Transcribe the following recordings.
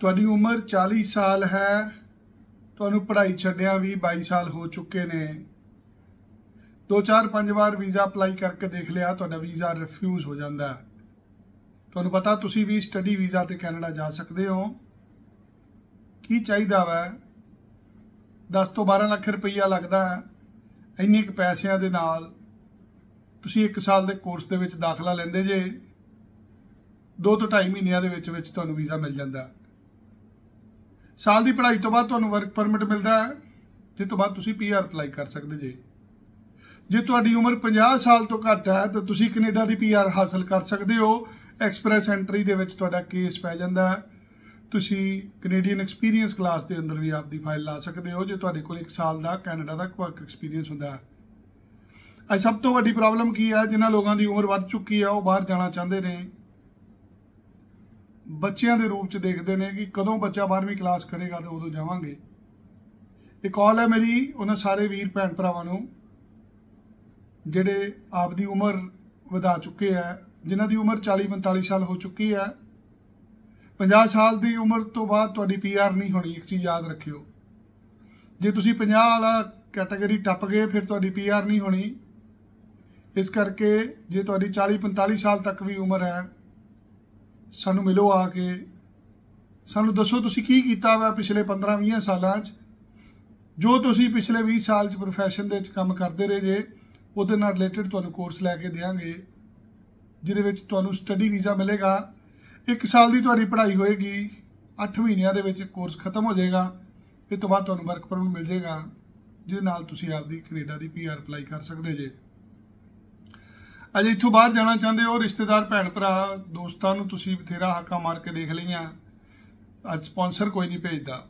ਤੁਹਾਡੀ ਉਮਰ 40 ਸਾਲ ਹੈ ਤੁਹਾਨੂੰ ਪੜ੍ਹਾਈ ਛੱਡਿਆਂ ਵੀ 22 ਸਾਲ ਹੋ ਚੁੱਕੇ ਨੇ ਦੋ ਚਾਰ ਪੰਜ ਵਾਰ ਵੀਜ਼ਾ ਅਪਲਾਈ ਕਰਕੇ ਦੇਖ ਲਿਆ ਤੁਹਾਡਾ ਵੀਜ਼ਾ ਰਿਫਿਊਜ਼ ਹੋ ਜਾਂਦਾ ਤੁਹਾਨੂੰ ਪਤਾ ਤੁਸੀਂ ਵੀ ਸਟੱਡੀ ਵੀਜ਼ਾ ਤੇ ਕੈਨੇਡਾ ਜਾ ਸਕਦੇ ਹੋ ਕੀ ਚਾਹੀਦਾ ਵਾ 10 ਤੋਂ 12 ਲੱਖ ਰੁਪਈਆ ਲੱਗਦਾ ਹੈ ਇੰਨੇ ਕੁ ਪੈਸਿਆਂ ਦੇ ਨਾਲ ਤੁਸੀਂ 1 ਸਾਲ ਦੇ ਕੋਰਸ ਦੇ ਵਿੱਚ ਦਾਖਲਾ ਲੈਂਦੇ ਜੇ 2 ਤੋਂ 2.5 ਮਹੀਨਿਆਂ ਦੇ ਵਿੱਚ ਵਿੱਚ ਤੁਹਾਨੂੰ ਵੀਜ਼ਾ ਮਿਲ ਜਾਂਦਾ ਸਾਲ ਦੀ ਪੜ੍ਹਾਈ ਤੋਂ ਬਾਅਦ ਤੁਹਾਨੂੰ ਵਰਕ ਪਰਮਿਟ ਮਿਲਦਾ ਹੈ ਜਿਸ ਤੋਂ ਬਾਅਦ ਤੁਸੀਂ ਪੀਆਰ ਅਪਲਾਈ ਕਰ ਸਕਦੇ ਜੇ ਜੇ ਤੁਹਾਡੀ ਉਮਰ 50 ਸਾਲ ਤੋਂ ਘੱਟ ਹੈ ਤਾਂ ਤੁਸੀਂ ਕੈਨੇਡਾ ਦੀ ਪੀਆਰ ਹਾਸਲ ਕਰ ਸਕਦੇ ਹੋ ਐਕਸਪ੍ਰੈਸ ਐਂਟਰੀ ਦੇ ਵਿੱਚ ਤੁਹਾਡਾ ਕੇਸ ਪੈ ਜਾਂਦਾ ਹੈ ਤੁਸੀਂ ਕੈਨੇਡੀਅਨ ਐਕਸਪੀਰੀਅੰਸ ਕਲਾਸ ਦੇ ਅੰਦਰ ਵੀ ਆਪਦੀ ਫਾਈਲ ਲਾ ਸਕਦੇ ਹੋ ਜੇ ਤੁਹਾਡੇ ਕੋਲ 1 ਸਾਲ ਦਾ ਕੈਨੇਡਾ ਦਾ ਵਰਕ ਐਕਸਪੀਰੀਅੰਸ ਹੁੰਦਾ ਹੈ ਅੱਜ ਸਭ ਤੋਂ ਵੱਡੀ ਪ੍ਰੋਬਲਮ ਕੀ ਹੈ ਜਿਨ੍ਹਾਂ ਲੋਕਾਂ ਦੀ ਉਮਰ ਵੱਧ ਚੁੱਕੀ ਹੈ ਉਹ ਬਾਹਰ ਜਾਣਾ ਚਾਹੁੰਦੇ ਨੇ ਬੱਚਿਆਂ ਦੇ ਰੂਪ ਚ ਦੇਖਦੇ ਨੇ ਕਿ ਕਦੋਂ ਬੱਚਾ 12ਵੀਂ ਕਲਾਸ ਕਰੇਗਾ ਤੇ ਉਦੋਂ ਜਾਵਾਂਗੇ ਇਹ ਕਾਲ ਹੈ ਮੇਰੀ ਉਹਨਾਂ ਸਾਰੇ ਵੀਰ ਭੈਣ ਭਰਾਵਾਂ ਨੂੰ ਜਿਹੜੇ ਆਪ ਦੀ ਉਮਰ ਵਧਾ ਚੁੱਕੇ ਆ ਜਿਨ੍ਹਾਂ ਦੀ ਉਮਰ 40 45 ਸਾਲ ਹੋ ਚੁੱਕੀ ਹੈ 50 ਸਾਲ ਦੀ ਉਮਰ ਤੋਂ ਬਾਅਦ ਤੁਹਾਡੀ ਪੀਆਰ ਨਹੀਂ ਹੋਣੀ ਇੱਕ ਚੀਜ਼ ਯਾਦ ਰੱਖਿਓ ਜੇ ਤੁਸੀਂ 50 ਵਾਲਾ ਕੈਟਾਗਰੀ ਟੱਪ ਗਏ ਫਿਰ ਤੁਹਾਡੀ ਪੀਆਰ ਨਹੀਂ ਹੋਣੀ ਇਸ ਕਰਕੇ ਜੇ ਤੁਹਾਡੀ 40 45 ਸਾਲ ਤੱਕ ਵੀ ਉਮਰ ਹੈ ਸਾਨੂੰ ਮਿਲੋ ਆ ਕੇ ਸਾਨੂੰ ਦੱਸੋ ਤੁਸੀਂ ਕੀ ਕੀਤਾ ਵਾ ਪਿਛਲੇ 15-20 ਸਾਲਾਂ 'ਚ ਜੋ ਤੁਸੀਂ ਪਿਛਲੇ 20 ਸਾਲ 'ਚ ਪ੍ਰੋਫੈਸ਼ਨ ਦੇ ਵਿੱਚ ਕੰਮ ਕਰਦੇ ਰਹੇ ਜੇ ਉਹਦੇ ਨਾਲ ਰਿਲੇਟਡ ਤੁਹਾਨੂੰ ਕੋਰਸ ਲੈ ਕੇ ਦੇਵਾਂਗੇ ਜਿਹਦੇ ਵਿੱਚ ਤੁਹਾਨੂੰ ਸਟੱਡੀ ਵੀਜ਼ਾ ਮਿਲੇਗਾ 1 ਸਾਲ ਦੀ ਤੁਹਾਡੀ ਪੜ੍ਹਾਈ ਹੋਏਗੀ 8 ਮਹੀਨਿਆਂ ਦੇ ਵਿੱਚ ਕੋਰਸ ਖਤਮ ਹੋ ਜਾਏਗਾ ਇਹ ਤੋਂ ਬਾਅਦ ਤੁਹਾਨੂੰ ਵਰਕ ਪਰਮਿਟ ਮਿਲ ਜਾਏਗਾ ਜਿਹਦੇ ਨਾਲ ਤੁਸੀਂ ਆਪਦੀ ਕੈਨੇਡਾ ਦੀ ਪੀਆਰ ਅਪਲਾਈ ਕਰ ਸਕਦੇ ਜੇ ਅਜੇ ਇਥੋਂ ਬਾਹਰ ਜਾਣਾ ਚਾਹੁੰਦੇ ਹੋ ਰਿਸ਼ਤੇਦਾਰ ਭੈਣ ਭਰਾ ਦੋਸਤਾਂ ਨੂੰ ਤੁਸੀਂ ਬਥੇਰਾ ਹੱਕਾ ਮਾਰ ਕੇ ਦੇਖ ਲਈਆਂ ਅੱਜ ਸਪான்ਸਰ ਕੋਈ ਨਹੀਂ ਭੇਜਦਾ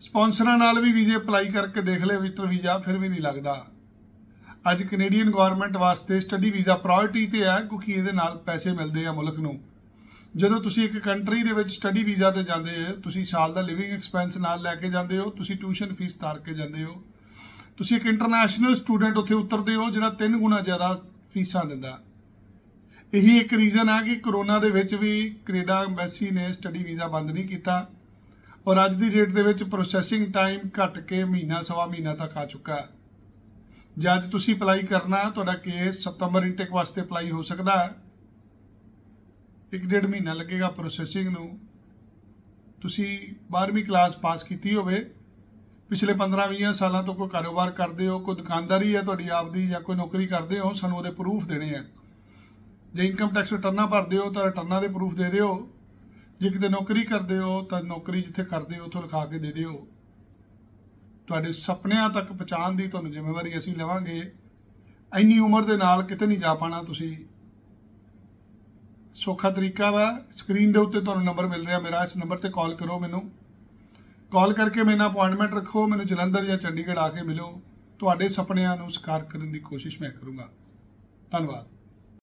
ਸਪான்ਸਰਾਂ ਨਾਲ ਵੀ ਵੀਜ਼ੇ ਅਪਲਾਈ ਕਰਕੇ ਦੇਖ ਲਏ ਵਿਜ਼ਟਰ ਵੀਜ਼ਾ ਫਿਰ ਵੀ ਨਹੀਂ ਲੱਗਦਾ ਅੱਜ ਕੈਨੇਡੀਅਨ ਗਵਰਨਮੈਂਟ ਵਾਸਤੇ ਸਟੱਡੀ ਵੀਜ਼ਾ ਪ੍ਰਾਇੋਰਟੀ ਤੇ ਹੈ ਕਿਉਂਕਿ ਇਹਦੇ ਨਾਲ ਪੈਸੇ ਮਿਲਦੇ ਆ ਮੁਲਕ ਨੂੰ ਜਦੋਂ ਤੁਸੀਂ ਇੱਕ ਕੰਟਰੀ ਦੇ ਵਿੱਚ ਸਟੱਡੀ ਵੀਜ਼ਾ ਤੇ ਜਾਂਦੇ ਹੋ ਤੁਸੀਂ ਸਾਲ ਦਾ ਲਿਵਿੰਗ ਐਕਸਪੈਂਸ ਨਾਲ ਲੈ ਕੇ ਜਾਂਦੇ ਹੋ ਤੁਸੀਂ ਟਿਊਸ਼ਨ ਫੀਸ ਤਾਰ ਕੇ ਜਾਂਦੇ ਹੋ ਤੁਸੀਂ ਇੱਕ ਇੰਟਰਨੈਸ਼ਨਲ ਸਟੂਡੈਂਟ ਉੱਥੇ ਉਤਰਦੇ ਹੋ ਜਿਹੜਾ ਤਿੰਨ ਗੁਣਾ ਜ਼ਿਆਦਾ ਫੀਸਾਂ ਦਿੰਦਾ ਇਹੀ ਇੱਕ ਰੀਜ਼ਨ ਆ ਕਿ ਕਰੋਨਾ ਦੇ ਵਿੱਚ ਵੀ ਕੈਨੇਡਾ ਐਮਬੈਸੀ ਨੇ ਸਟੱਡੀ ਵੀਜ਼ਾ ਬੰਦ ਨਹੀਂ ਕੀਤਾ ਔਰ ਅੱਜ ਦੀ ਡੇਟ ਦੇ ਵਿੱਚ ਪ੍ਰੋਸੈਸਿੰਗ ਟਾਈਮ ਘਟ ਕੇ ਮਹੀਨਾ ਸਵਾ ਮਹੀਨਾ ਤੱਕ ਆ ਚੁੱਕਾ ਹੈ ਜੇ ਅੱਜ ਤੁਸੀਂ ਅਪਲਾਈ ਕਰਨਾ ਤੁਹਾਡਾ ਕੇਸ ਸਤੰਬਰ ਇਨਟੇਕ ਵਾਸਤੇ ਅਪਲਾਈ ਹੋ ਸਕਦਾ ਹੈ ਇੱਕ ਡੇਢ ਮਹੀਨਾ ਲੱਗੇਗਾ ਪ੍ਰੋਸੈਸਿੰਗ ਨੂੰ ਤੁਸੀਂ 12ਵੀਂ ਕਲਾਸ ਪਾਸ ਕੀਤੀ ਹੋਵੇ ਪਿਛਲੇ 15-20 ਸਾਲਾਂ ਤੋਂ ਕੋਈ ਕਾਰੋਬਾਰ ਕਰਦੇ ਹੋ ਕੋਈ ਦੁਕਾਨਦਾਰੀ ਹੈ ਤੁਹਾਡੀ ਆਪਦੀ ਜਾਂ ਕੋਈ ਨੌਕਰੀ ਕਰਦੇ ਹੋ ਸਾਨੂੰ ਉਹਦੇ ਪ੍ਰੂਫ ਦੇਣੇ ਆ ਜੇ ਇਨਕਮ ਟੈਕਸ ਰਿਟਰਨਾਂ ਭਰਦੇ ਹੋ ਤਾਂ ਰਿਟਰਨਾਂ ਦੇ ਪ੍ਰੂਫ ਦੇ ਦਿਓ ਜੇ ਕਿਤੇ ਨੌਕਰੀ ਕਰਦੇ ਹੋ ਤਾਂ ਨੌਕਰੀ ਜਿੱਥੇ ਕਰਦੇ ਹੋ ਉੱਥੋਂ ਲਿਖਾ ਕੇ ਦੇ ਦਿਓ ਤੁਹਾਡੇ ਸੁਪਨਿਆਂ ਤੱਕ ਪਹੁੰਚਣ ਦੀ ਤੁਹਾਨੂੰ ਜ਼ਿੰਮੇਵਾਰੀ ਅਸੀਂ ਲਵਾਂਗੇ ਇੰਨੀ ਉਮਰ ਦੇ ਨਾਲ ਕਿਤੇ ਨਹੀਂ ਜਾ ਪਾਣਾ ਤੁਸੀਂ ਸੌਖਾ ਤਰੀਕਾ ਵਾ ਸਕਰੀਨ ਦੇ ਉੱਤੇ ਤੁਹਾਨੂੰ ਨੰਬਰ ਮਿਲ ਰਿਹਾ ਮੇਰਾ ਇਸ ਨੰਬਰ ਤੇ ਕਾਲ ਕਰੋ ਮੈਨੂੰ ਕਾਲ ਕਰਕੇ ਮੇਰੇ ਨਾਲ ਅਪਾਇੰਟਮੈਂਟ ਰੱਖੋ ਮੈਨੂੰ ਜਲੰਧਰ ਜਾਂ ਚੰਡੀਗੜ੍ਹ ਆ ਕੇ ਮਿਲੋ ਤੁਹਾਡੇ ਸੁਪਨਿਆਂ ਨੂੰ ਸਾਕਾਰ ਕਰਨ ਦੀ ਕੋਸ਼ਿਸ਼ ਮੈਂ ਕਰੂੰਗਾ ਧੰਨਵਾਦ